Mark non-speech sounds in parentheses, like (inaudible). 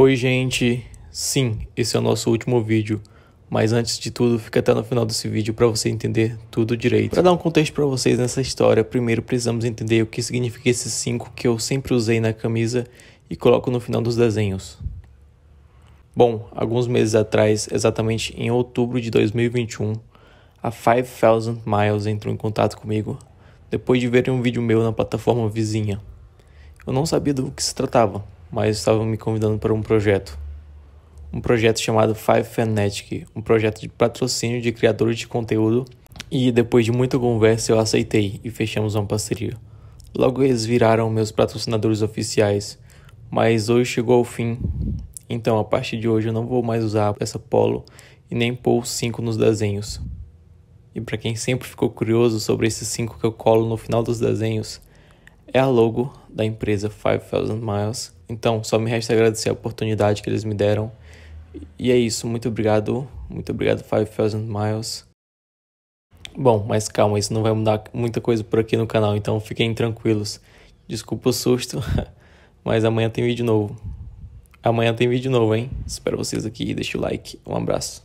Oi, gente! Sim, esse é o nosso último vídeo, mas antes de tudo, fica até no final desse vídeo para você entender tudo direito. Para dar um contexto para vocês nessa história, primeiro precisamos entender o que significa esse 5 que eu sempre usei na camisa e coloco no final dos desenhos. Bom, alguns meses atrás, exatamente em outubro de 2021, a 5000 Miles entrou em contato comigo depois de verem um vídeo meu na plataforma vizinha. Eu não sabia do que se tratava mas estavam me convidando para um projeto. Um projeto chamado Five Fanatic, um projeto de patrocínio de criadores de conteúdo. E depois de muita conversa eu aceitei e fechamos uma parceria. Logo eles viraram meus patrocinadores oficiais, mas hoje chegou ao fim. Então a partir de hoje eu não vou mais usar essa polo e nem pôr os 5 nos desenhos. E para quem sempre ficou curioso sobre esses 5 que eu colo no final dos desenhos, é a logo da empresa 5000 Miles. Então, só me resta agradecer a oportunidade que eles me deram. E é isso, muito obrigado, muito obrigado 5000 Miles. Bom, mas calma, isso não vai mudar muita coisa por aqui no canal, então fiquem tranquilos. Desculpa o susto, (laughs) mas amanhã tem vídeo novo. Amanhã tem vídeo novo, hein? Espero vocês aqui, deixa o like, um abraço.